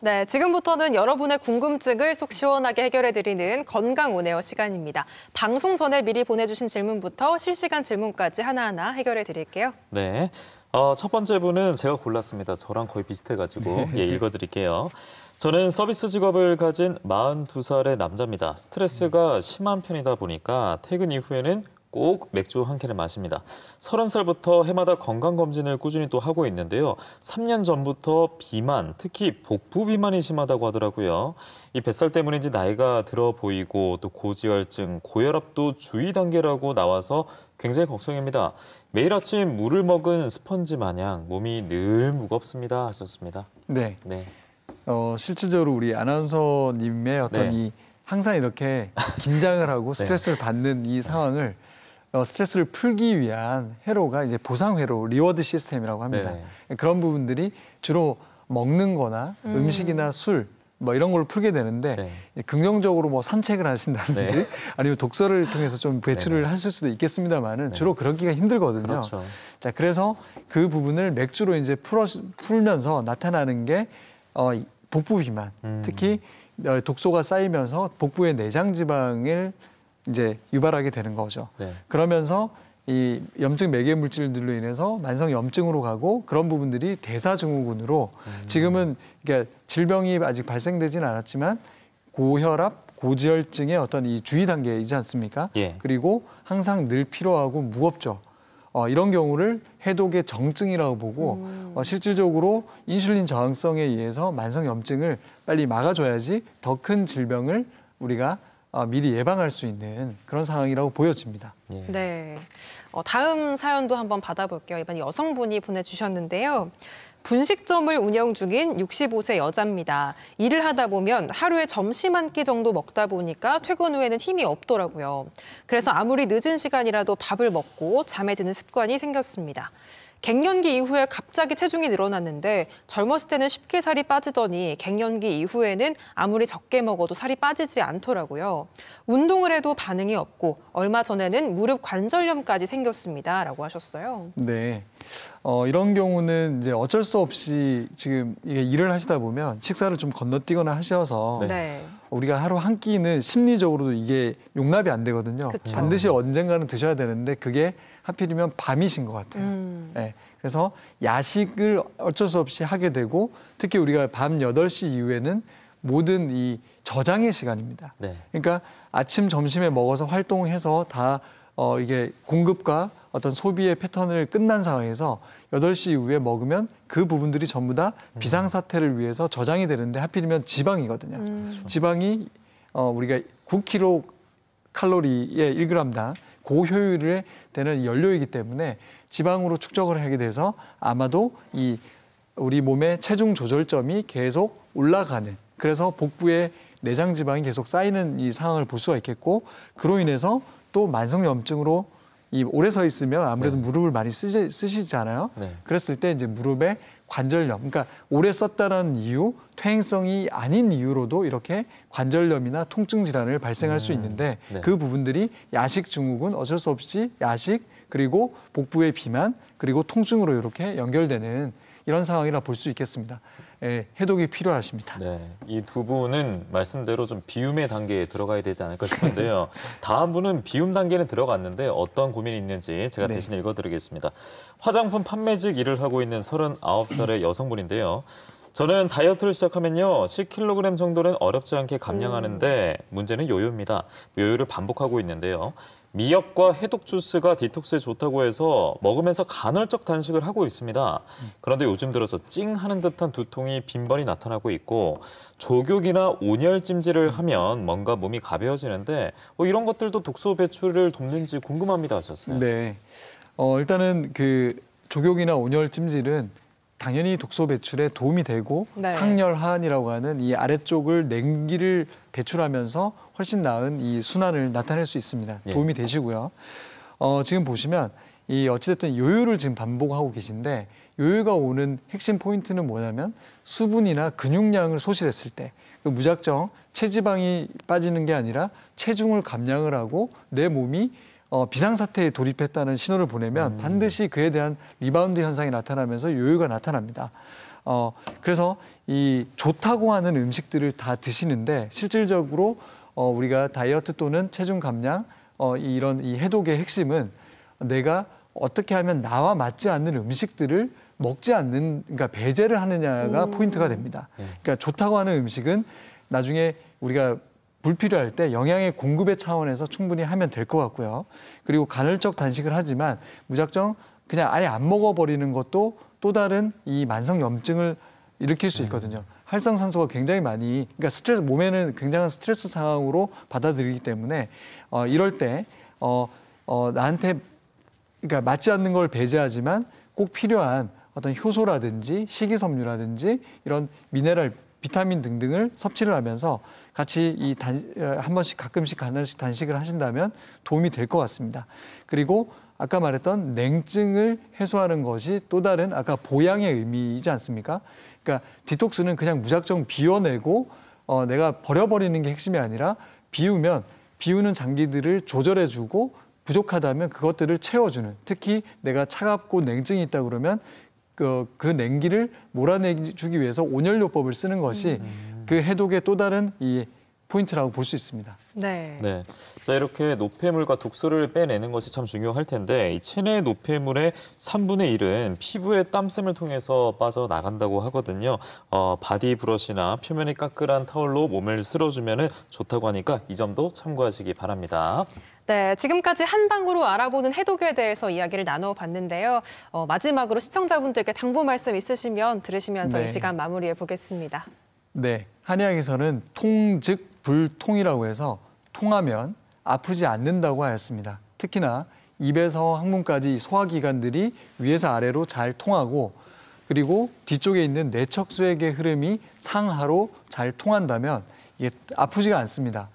네, 지금부터는 여러분의 궁금증을 속 시원하게 해결해드리는 건강 오네어 시간입니다. 방송 전에 미리 보내주신 질문부터 실시간 질문까지 하나하나 해결해드릴게요. 네, 어, 첫 번째 분은 제가 골랐습니다. 저랑 거의 비슷해가지고 예, 읽어드릴게요. 저는 서비스 직업을 가진 42살의 남자입니다. 스트레스가 심한 편이다 보니까 퇴근 이후에는 꼭 맥주 한 캔을 마십니다. 서른 살부터 해마다 건강검진을 꾸준히 또 하고 있는데요. 3년 전부터 비만, 특히 복부 비만이 심하다고 하더라고요. 이 뱃살 때문인지 나이가 들어 보이고 또 고지혈증, 고혈압도 주의 단계라고 나와서 굉장히 걱정입니다. 매일 아침 물을 먹은 스펀지 마냥 몸이 늘 무겁습니다 하셨습니다. 네. 네. 어, 실질적으로 우리 아나운서님의 어떤 네. 이 항상 이렇게 긴장을 하고 네. 스트레스를 네. 받는 이 상황을 어, 스트레스를 풀기 위한 회로가 이제 보상 회로, 리워드 시스템이라고 합니다. 네. 그런 부분들이 주로 먹는 거나 음. 식이나 술, 뭐 이런 걸 풀게 되는데 네. 긍정적으로 뭐 산책을 하신다든지 네. 아니면 독서를 통해서 좀 네. 배출을 네. 하실 수도 있겠습니다만은 네. 주로 그러기가 힘들거든요. 그렇죠. 자 그래서 그 부분을 맥주로 이제 풀어 풀면서 나타나는 게 어, 복부 비만, 음. 특히 어, 독소가 쌓이면서 복부의 내장 지방을 이제 유발하게 되는 거죠. 네. 그러면서 이 염증 매개 물질들로 인해서 만성 염증으로 가고 그런 부분들이 대사증후군으로 음. 지금은 그러니까 질병이 아직 발생되지는 않았지만 고혈압, 고지혈증의 어떤 이 주의 단계이지 않습니까? 예. 그리고 항상 늘 필요하고 무겁죠. 어, 이런 경우를 해독의 정증이라고 보고 음. 어, 실질적으로 인슐린 저항성에 의해서 만성 염증을 빨리 막아줘야지 더 큰 질병을 우리가 아, 미리 예방할 수 있는 그런 상황이라고 보여집니다. 예. 네. 어, 다음 사연도 한번 받아볼게요. 이번 여성분이 보내주셨는데요. 분식점을 운영 중인 65세 여자입니다. 일을 하다 보면 하루에 점심 한 끼 정도 먹다 보니까 퇴근 후에는 힘이 없더라고요. 그래서 아무리 늦은 시간이라도 밥을 먹고 잠에 드는 습관이 생겼습니다. 갱년기 이후에 갑자기 체중이 늘어났는데 젊었을 때는 쉽게 살이 빠지더니 갱년기 이후에는 아무리 적게 먹어도 살이 빠지지 않더라고요. 운동을 해도 반응이 없고 얼마 전에는 무릎 관절염까지 생겼습니다라고 하셨어요. 네. 어, 이런 경우는 이제 어쩔 수 없이 지금 일을 하시다 보면 식사를 좀 건너뛰거나 하셔서 네. 네. 우리가 하루 한 끼는 심리적으로도 이게 용납이 안 되거든요. 그쵸. 반드시 언젠가는 드셔야 되는데 그게 하필이면 밤이신 것 같아요. 음. 네. 그래서 야식을 어쩔 수 없이 하게 되고 특히 우리가 밤 여덟 시 이후에는 모든 이 저장의 시간입니다. 네. 그러니까 아침 점심에 먹어서 활동해서 다 어, 이게 공급과 어떤 소비의 패턴을 끝난 상황에서 여덟 시 이후에 먹으면 그 부분들이 전부 다 음. 비상사태를 위해서 저장이 되는데 하필이면 지방이거든요. 음. 그렇죠. 지방이 어, 우리가 9 k c 칼로리에 1g당 고효율에 되는 연료이기 때문에 지방으로 축적을 하게 돼서 아마도 이 우리 몸의 체중 조절점이 계속 올라가는 그래서 복부에 내장 지방이 계속 쌓이는 이 상황을 볼 수가 있겠고 그로 인해서 또 만성염증으로 이 오래 서 있으면 아무래도 네. 무릎을 많이 쓰시, 잖아요 네. 그랬을 때 이제 무릎에 관절염, 그러니까 오래 썼다는 이유, 퇴행성이 아닌 이유로도 이렇게 관절염이나 통증 질환을 발생할 음, 수 있는데 네. 그 부분들이 야식 증후군 어쩔 수 없이 야식 그리고 복부의 비만 그리고 통증으로 이렇게 연결되는 이런 상황이라 볼 수 있겠습니다. 예, 해독이 필요하십니다. 네, 이 두 분은 말씀대로 좀 비움의 단계에 들어가야 되지 않을까 싶은데요. 다음 분은 비움 단계는 들어갔는데 어떤 고민이 있는지 제가 네. 대신 읽어드리겠습니다. 화장품 판매직 일을 하고 있는 39살의 여성분인데요. 저는 다이어트를 시작하면요. 10kg 정도는 어렵지 않게 감량하는데 문제는 요요입니다. 요요를 반복하고 있는데요. 미역과 해독 주스가 디톡스에 좋다고 해서 먹으면서 간헐적 단식을 하고 있습니다. 그런데 요즘 들어서 찡하는 듯한 두통이 빈번히 나타나고 있고 조교기나 온열 찜질을 하면 뭔가 몸이 가벼워지는데 뭐 이런 것들도 독소 배출을 돕는지 궁금합니다 하셨어요. 네. 어, 일단은 그 조교기나 온열 찜질은 당연히 독소 배출에 도움이 되고 네. 상열하한이라고 하는 이 아래쪽을 냉기를 배출하면서 훨씬 나은 이 순환을 나타낼 수 있습니다. 예. 도움이 되시고요. 어, 지금 보시면 이 어찌됐든 요요를 지금 반복하고 계신데 요요가 오는 핵심 포인트는 뭐냐면 수분이나 근육량을 소실했을 때 그 무작정 체지방이 빠지는 게 아니라 체중을 감량을 하고 내 몸이 어, 비상사태에 돌입했다는 신호를 보내면 음. 반드시 그에 대한 리바운드 현상이 나타나면서 요요가 나타납니다. 어, 그래서 이 좋다고 하는 음식들을 다 드시는데 실질적으로 어, 우리가 다이어트 또는 체중 감량 어, 이런 이 해독의 핵심은 내가 어떻게 하면 나와 맞지 않는 음식들을 먹지 않는 그러니까 배제를 하느냐가 음. 포인트가 됩니다. 네. 그러니까 좋다고 하는 음식은 나중에 우리가 불필요할 때 영양의 공급의 차원에서 충분히 하면 될 것 같고요. 그리고 간헐적 단식을 하지만 무작정 그냥 아예 안 먹어버리는 것도 또 다른 이 만성 염증을 일으킬 수 네. 있거든요. 활성산소가 굉장히 많이, 그러니까 스트레스, 몸에는 굉장한 스트레스 상황으로 받아들이기 때문에 어, 이럴 때 어, 어, 나한테 그러니까 맞지 않는 걸 배제하지만 꼭 필요한 어떤 효소라든지 식이섬유라든지 이런 미네랄 비타민 등등을 섭취를 하면서 같이 이 단, 어, 한 번씩 가끔씩 간단씩 단식을 하신다면 도움이 될 것 같습니다. 그리고 아까 말했던 냉증을 해소하는 것이 또 다른 아까 보양의 의미이지 않습니까? 그러니까 디톡스는 그냥 무작정 비워내고 어, 내가 버려버리는 게 핵심이 아니라 비우면 비우는 장기들을 조절해주고 부족하다면 그것들을 채워주는 특히 내가 차갑고 냉증이 있다 그러면 그, 그 냉기를 몰아내주기 위해서 온열요법을 쓰는 것이 그 해독의 또 다른 이 포인트라고 볼 수 있습니다. 네. 네. 자, 이렇게 노폐물과 독소를 빼내는 것이 참 중요할 텐데 이 체내 노폐물의 3분의 1은 피부의 땀샘을 통해서 빠져나간다고 하거든요. 어, 바디 브러시나 표면이 까끌한 타월로 몸을 쓸어주면 좋다고 하니까 이 점도 참고하시기 바랍니다. 네, 지금까지 한방으로 알아보는 해독에 대해서 이야기를 나눠봤는데요. 어, 마지막으로 시청자분들께 당부 말씀 있으시면 들으시면서 네. 이 시간 마무리해 보겠습니다. 네, 한의학에서는 통즉 불통이라고 해서 통하면 아프지 않는다고 하였습니다. 특히나 입에서 항문까지 소화기관들이 위에서 아래로 잘 통하고 그리고 뒤쪽에 있는 내척수액의 흐름이 상하로 잘 통한다면 이게 아프지가 않습니다.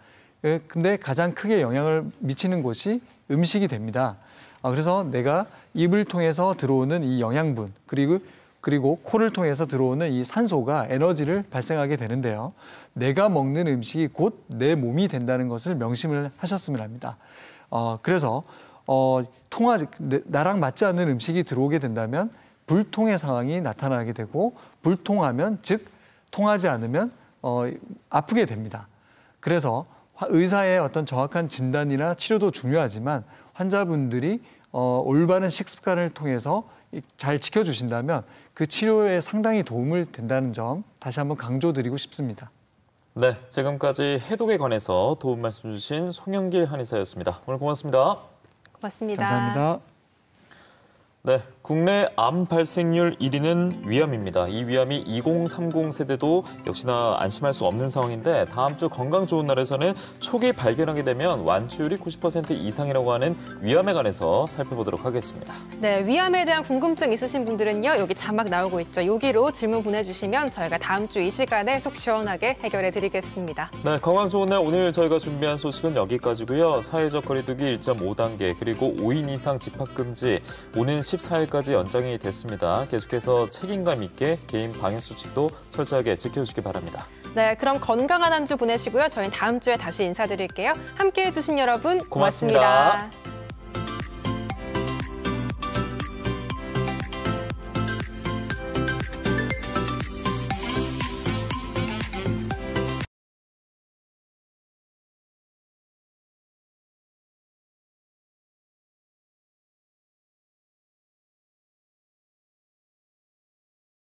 예, 근데 가장 크게 영향을 미치는 곳이 음식이 됩니다. 아, 그래서 내가 입을 통해서 들어오는 이 영양분 그리고 그리고 코를 통해서 들어오는 이 산소가 에너지를 발생하게 되는데요. 내가 먹는 음식이 곧 내 몸이 된다는 것을 명심을 하셨으면 합니다. 어, 그래서 어, 통화 나랑 맞지 않는 음식이 들어오게 된다면 불통의 상황이 나타나게 되고 불통하면 즉 통하지 않으면 어, 아프게 됩니다. 그래서 의사의 어떤 정확한 진단이나 치료도 중요하지만 환자분들이 어, 올바른 식습관을 통해서 잘 지켜주신다면 그 치료에 상당히 도움을 된다는 점 다시 한번 강조드리고 싶습니다. 네, 지금까지 해독에 관해서 도움 말씀 주신 송영길 한의사였습니다. 오늘 고맙습니다. 고맙습니다. 감사합니다. 네, 국내 암 발생률 1위는 위암입니다. 이 위암이 2030 세대도 역시나 안심할 수 없는 상황인데 다음 주 건강 좋은 날에서는 초기 발견하게 되면 완치율이 90% 이상이라고 하는 위암에 관해서 살펴보도록 하겠습니다. 네, 위암에 대한 궁금증 있으신 분들은요. 여기 자막 나오고 있죠. 여기로 질문 보내주시면 저희가 다음 주 이 시간에 속 시원하게 해결해 드리겠습니다. 네, 건강 좋은 날 오늘 저희가 준비한 소식은 여기까지고요. 사회적 거리두기 1.5단계 그리고 5인 이상 집합금지 오는 14일까지 연장이 됐습니다. 계속해서 책임감 있게 개인 방역 수칙도 철저하게 지켜주시기 바랍니다. 네, 그럼 건강한 한 주 보내시고요. 저희는 다음 주에 다시 인사드릴게요. 함께해 주신 여러분 고맙습니다. 고맙습니다.